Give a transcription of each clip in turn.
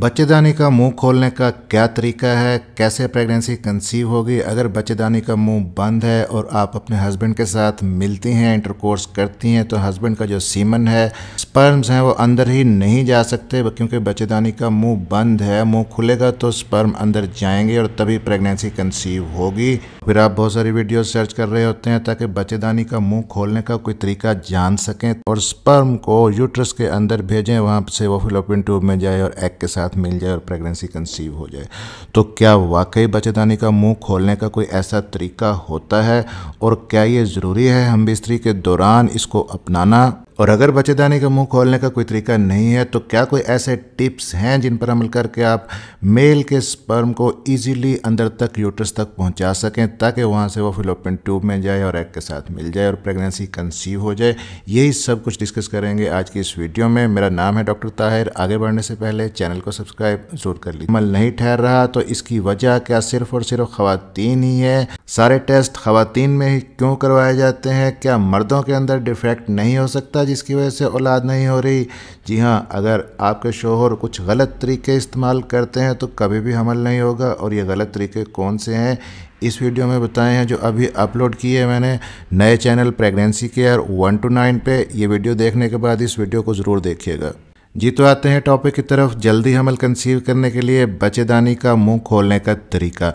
बच्चेदानी का मुंह खोलने का क्या तरीका है कैसे प्रेगनेंसी कंसीव होगी अगर बच्चेदानी का मुंह बंद है और आप अपने हस्बैंड के साथ मिलती हैं इंटरकोर्स करती हैं तो हस्बैंड का जो सीमन है स्पर्म्स हैं वो अंदर ही नहीं जा सकते क्योंकि बच्चेदानी का मुंह बंद है मुंह खुलेगा तो स्पर्म अंदर जाएंगे और तभी प्रेगनेंसी कंसीव होगी फिर आप बहुत सारी वीडियो सर्च कर रहे होते हैं ताकि बच्चेदानी का मुँह खोलने का कोई तरीका जान सकें और स्पर्म को यूट्रस के अंदर भेजें वहाँ से वो फिलोपिन ट्यूब में जाए और एग के साथ साथ मिल जाए और प्रेगनेंसी कंसीव हो जाए तो क्या वाकई बचेदानी का मुंह खोलने का कोई ऐसा तरीका होता है और क्या ये ज़रूरी है हम बिस्तरी के दौरान इसको अपनाना और अगर बचेदानी का मुंह खोलने का कोई तरीका नहीं है तो क्या कोई ऐसे टिप्स हैं जिन पर अमल करके आप मेल के स्पर्म को इजीली अंदर तक यूट्रस तक पहुंचा सकें ताकि वहां से वो फिलोपिन ट्यूब में जाए और एग के साथ मिल जाए और प्रेगनेंसी कंसीव हो जाए यही सब कुछ डिस्कस करेंगे आज की इस वीडियो में मेरा नाम है डॉक्टर ताहिर आगे बढ़ने से पहले चैनल को सब्सक्राइब जरूर कर लीजिए अमल नहीं ठहर रहा तो इसकी वजह क्या सिर्फ और सिर्फ खातन ही है सारे टेस्ट खातन में ही क्यों करवाए जाते हैं क्या मर्दों के अंदर डिफेक्ट नहीं हो सकता जिसकी वजह से औलाद नहीं हो रही जी हाँ अगर आपके शोहर कुछ गलत तरीके इस्तेमाल करते हैं तो कभी भी हमल नहीं होगा और ये गलत तरीके कौन से हैं इस वीडियो में बताए हैं जो अभी अपलोड किए हैं मैंने नए channel pregnancy care one two nine पे ये वीडियो देखने के बाद इस वीडियो को ज़रूर देखिएगा जी तो आते हैं टॉपिक की तरफ जल्दी हमल कंसीव करने के लिए दानी का मुंह खोलने का तरीका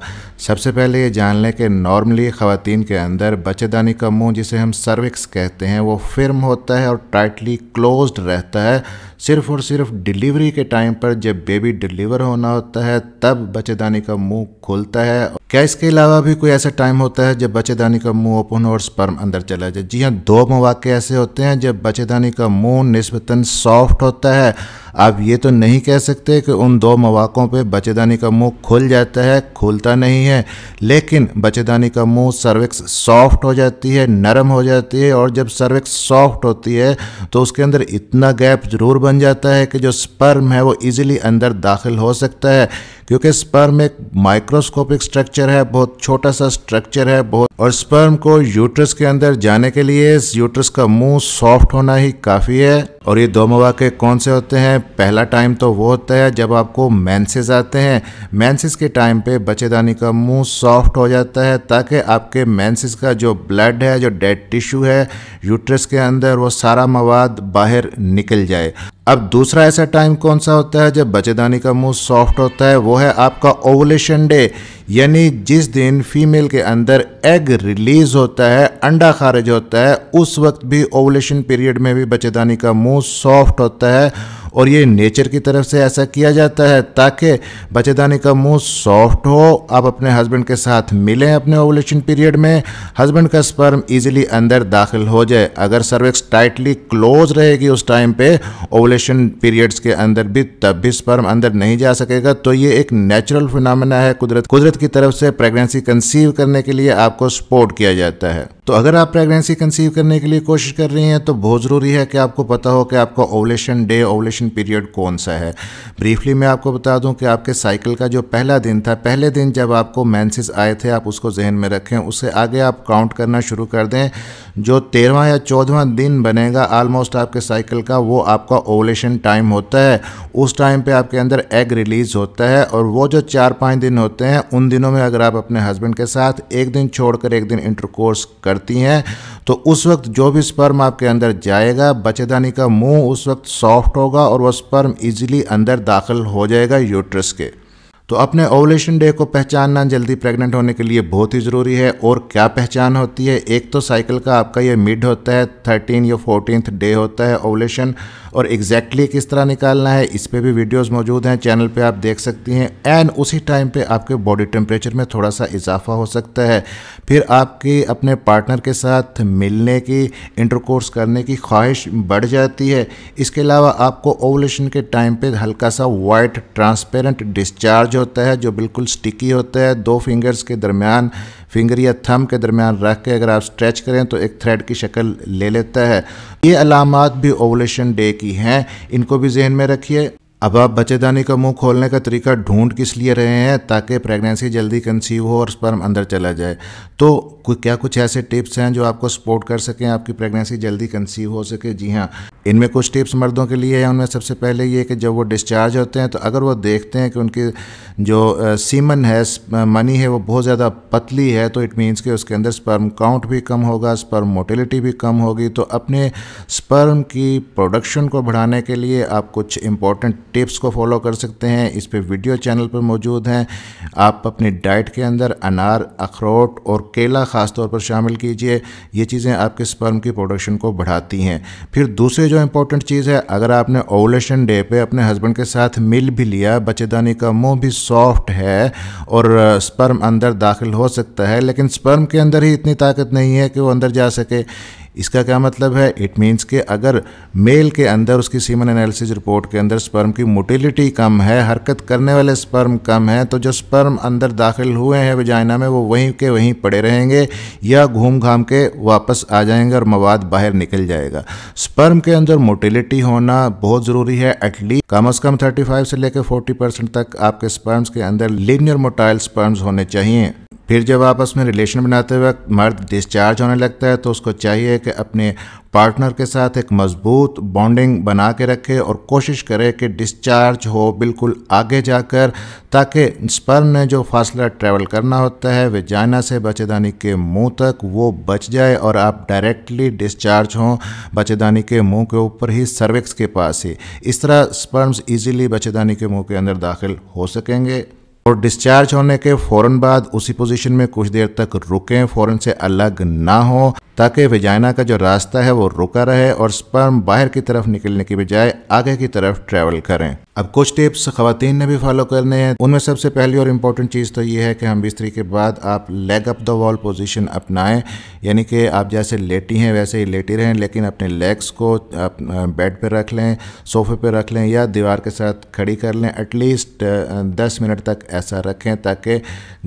सबसे पहले ये जान लें कि नॉर्मली ख़वान के अंदर दानी का मुंह जिसे हम सर्विक्स कहते हैं वो फिर्म होता है और टाइटली क्लोज्ड रहता है सिर्फ और सिर्फ डिलीवरी के टाइम पर जब बेबी डिलीवर होना होता है तब बच्चेदानी का मुंह खोलता है क्या इसके अलावा भी कोई ऐसा टाइम होता है जब बच्चेदानी का मुंह ओपन हो और स्पर्म अंदर चला जाए जी हाँ दो मौाक़े ऐसे होते हैं जब बच्चेदानी का मुंह नस्बता सॉफ्ट होता है आप ये तो नहीं कह सकते कि उन दो मौाक़ों पे बचेदानी का मुंह खुल जाता है खुलता नहीं है लेकिन बचेदानी का मुंह सर्विक्स सॉफ्ट हो जाती है नरम हो जाती है और जब सर्विक्स सॉफ्ट होती है तो उसके अंदर इतना गैप ज़रूर बन जाता है कि जो स्पर्म है वो ईज़िली अंदर दाखिल हो सकता है क्योंकि स्पर्म एक माइक्रोस्कोपिक स्ट्रक्चर है बहुत छोटा सा स्ट्रक्चर है बहुत और स्पर्म को यूट्रस के अंदर जाने के लिए यूट्रस का मुंह सॉफ्ट होना ही काफ़ी है और ये दो मौाक़े कौन से होते हैं पहला टाइम तो वो होता है जब आपको मैंसेज आते हैं मैंसेज के टाइम पे बच्चेदानी का मुंह सॉफ्ट हो जाता है ताकि आपके मैंसेज का जो ब्लड है जो डेड टिश्यू है यूट्रस के अंदर वो सारा मवाद बाहर निकल जाए अब दूसरा ऐसा टाइम कौन सा होता है जब बचेदानी का मुंह सॉफ्ट होता है वो है आपका ओवलेशन डे यानी जिस दिन फीमेल के अंदर एग रिलीज होता है अंडा खारिज होता है उस वक्त भी ओवलेशन पीरियड में भी बच्चेदानी का मुंह सॉफ्ट होता है और ये नेचर की तरफ से ऐसा किया जाता है ताकि बच्चेदानी का मुंह सॉफ्ट हो आप अपने हस्बैंड के साथ मिलें अपने ओवलेशन पीरियड में हस्बैंड का स्पर्म इजीली अंदर दाखिल हो जाए अगर सर्विक्स टाइटली क्लोज रहेगी उस टाइम पे ओवलेशन पीरियड्स के अंदर भी तब भी स्पर्म अंदर नहीं जा सकेगा तो ये एक नेचुरल फिनमिना है कुदरत कुदरत की तरफ से प्रेगनेंसी कंसीव करने के लिए आपको सपोर्ट किया जाता है तो अगर आप प्रेगनेंसी कंसीव करने के लिए कोशिश कर रही हैं तो बहुत ज़रूरी है कि आपको पता हो कि आपका ओवलेशन डे ओवलेशन पीरियड कौन सा है ब्रीफली मैं आपको बता दूं कि आपके साइकिल का जो पहला दिन था पहले दिन जब आपको मैंसिस आए थे आप उसको जहन में रखें उससे आगे आप काउंट करना शुरू कर दें जो तेरहवा या चौदहवा दिन बनेगा आलमोस्ट आपके साइकिल का वो आपका ओवलेशन टाइम होता है उस टाइम पर आपके अंदर एग रिलीज़ होता है और वो जो चार पाँच दिन होते हैं उन दिनों में अगर आप अपने हस्बैंड के साथ एक दिन छोड़कर एक दिन इंटरकोर्स कर करती हैं तो उस वक्त जो भी स्पर्म आपके अंदर जाएगा बच्चेदानी का मुंह उस वक्त सॉफ्ट होगा और वह स्पर्म ईजिली अंदर दाखिल हो जाएगा यूट्रस के तो अपने ओवलेशन डे को पहचानना जल्दी प्रेग्नेंट होने के लिए बहुत ही ज़रूरी है और क्या पहचान होती है एक तो साइकिल का आपका ये मिड होता है थर्टीन या फोर्टीन डे होता है ओवलेशन और एग्जैक्टली exactly किस तरह निकालना है इस पर भी वीडियोस मौजूद हैं चैनल पे आप देख सकती हैं एंड उसी टाइम पे आपके बॉडी टेम्परेचर में थोड़ा सा इजाफा हो सकता है फिर आपकी अपने पार्टनर के साथ मिलने की इंटरकोर्स करने की ख्वाहिश बढ़ जाती है इसके अलावा आपको ओवलेशन के टाइम पर हल्का सा वाइट ट्रांसपेरेंट डिस्चार्ज होता है जो बिल्कुल स्टिकी होता है दो फिंगर्स के दरमियान फिंगर या थम के दरमियान रख के अगर आप स्ट्रेच करें तो एक थ्रेड की शक्ल ले लेता है ये अलामत भी ओवलेशन डे की हैं इनको भी जहन में रखिए अब आप बच्चेदानी का मुंह खोलने का तरीका ढूंढ किस लिए रहे हैं ताकि प्रेगनेंसी जल्दी कंसीव हो और स्पर्म अंदर चला जाए तो कोई क्या कुछ ऐसे टिप्स हैं जो आपको सपोर्ट कर सकें आपकी प्रेगनेंसी जल्दी कंसीव हो सके जी हाँ इनमें कुछ टिप्स मर्दों के लिए हैं उनमें सबसे पहले ये कि जब वो डिस्चार्ज होते हैं तो अगर वो देखते हैं कि उनकी जो सीमन है मनी है वो बहुत ज़्यादा पतली है तो इट मीन्स कि उसके अंदर स्पर्म काउंट भी कम होगा स्पर्म मोटिलिटी भी कम होगी तो अपने स्पर्म की प्रोडक्शन को बढ़ाने के लिए आप कुछ इम्पोर्टेंट टिप्स को फॉलो कर सकते हैं इस पर वीडियो चैनल पर मौजूद हैं आप अपनी डाइट के अंदर अनार अखरोट और केला ख़ास तौर पर शामिल कीजिए ये चीज़ें आपके स्पर्म की प्रोडक्शन को बढ़ाती हैं फिर दूसरी जो इंपॉर्टेंट चीज़ है अगर आपने ओवलेशन डे पे अपने हस्बैंड के साथ मिल भी लिया बच्चेदानी का मुंह भी सॉफ्ट है और स्पर्म अंदर दाखिल हो सकता है लेकिन स्पर्म के अंदर ही इतनी ताकत नहीं है कि वो अंदर जा सके इसका क्या मतलब है इट मीन्स कि अगर मेल के अंदर उसकी सीमन एनालिसिस रिपोर्ट के अंदर स्पर्म की मोटिलिटी कम है हरकत करने वाले स्पर्म कम है तो जो स्पर्म अंदर दाखिल हुए हैं वजाइना में वो वहीं के वहीं पड़े रहेंगे या घूम घाम के वापस आ जाएंगे और मवाद बाहर निकल जाएगा स्पर्म के अंदर मोटिलिटी होना बहुत ज़रूरी है एटलीस्ट कम अज़ कम थर्टी से लेकर फोर्टी परसेंट तक आपके स्पर्म्स के अंदर लिनियर मोटाइल स्पर्म्स होने चाहिए फिर जब आपस में रिलेशन बनाते वक्त मर्द डिस्चार्ज होने लगता है तो उसको चाहिए कि अपने पार्टनर के साथ एक मजबूत बॉन्डिंग बना के रखे और कोशिश करे कि डिस्चार्ज हो बिल्कुल आगे जाकर ताकि स्पर्म ने जो फासला ट्रैवल करना होता है वेजाइना से बचेदानी के मुंह तक वो बच जाए और आप डायरेक्टली डिस्चार्ज हों बचेदानी के मुंह के ऊपर ही सर्विक्स के पास ही इस तरह स्पर्म्स इजीली बचेदानी के मुंह के अंदर दाखिल हो सकेंगे और डिस्चार्ज होने के फौरन बाद उसी पोजीशन में कुछ देर तक रुकें फ़ौरन से अलग ना हो ताकि वेजाइना का जो रास्ता है वो रुका रहे और स्पर्म बाहर की तरफ निकलने की बजाय आगे की तरफ ट्रैवल करें अब कुछ टिप्स खातन ने भी फॉलो करने हैं उनमें सबसे पहली और इम्पोर्टेंट चीज़ तो ये है कि हम बिस्तरी के बाद आप leg up the wall position अपनाएं यानी कि आप जैसे लेटी हैं वैसे ही लेटी रहें लेकिन अपने लेग्स को आप बेड पर रख लें सोफे पर रख लें या दीवार के साथ खड़ी कर लें एटलीस्ट दस मिनट तक ऐसा रखें ताकि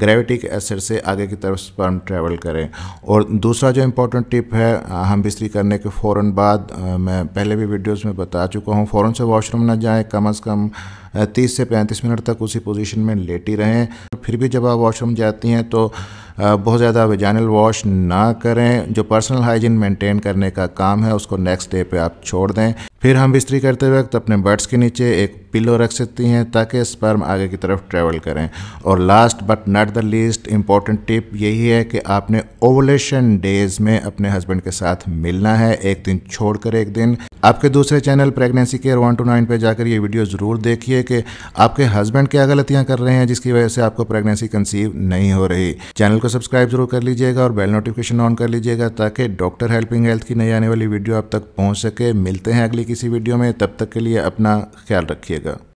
ग्रेविटी के असर से आगे की तरफ स्पर्म ट्रैवल करें और दूसरा जो इम्पोर्टेंट इम्पॉर्टेंट टिप है हम बिस्तरी करने के फ़ौर बाद मैं पहले भी वीडियोस में बता चुका हूँ फ़ौर से वॉशरूम ना जाएं कम अज़ कम 30 से 35 मिनट तक उसी पोजीशन में लेटी रहें फिर भी जब आप वॉशरूम जाती हैं तो बहुत ज़्यादा वेजानल वॉश ना करें जो पर्सनल हाइजीन मेंटेन करने का काम है उसको नेक्स्ट डे पे आप छोड़ दें फिर हम बिस्तरी करते वक्त अपने बर्ड्स के नीचे एक पिलो रख सकती हैं ताकि स्पर्म आगे की तरफ ट्रैवल करें और last but not the least important tip यही है कि आपने ओवलेशन डेज में अपने हस्बैंड के साथ मिलना है एक दिन छोड़कर एक दिन आपके दूसरे channel pregnancy care one two nine पर जाकर ये वीडियो ज़रूर देखिए कि आपके हस्बैंड क्या गलतियाँ कर रहे हैं जिसकी वजह से आपको प्रेगनेंसी कंसीव नहीं हो रही चैनल को सब्सक्राइब जरूर कर लीजिएगा और बेल नोटिफिकेशन ऑन कर लीजिएगा ताकि डॉक्टर हेल्पिंग हेल्थ की नई आने वाली वीडियो आप तक पहुँच सके मिलते हैं अगली किसी वीडियो में तब तक के लिए अपना ख्याल रखिएगा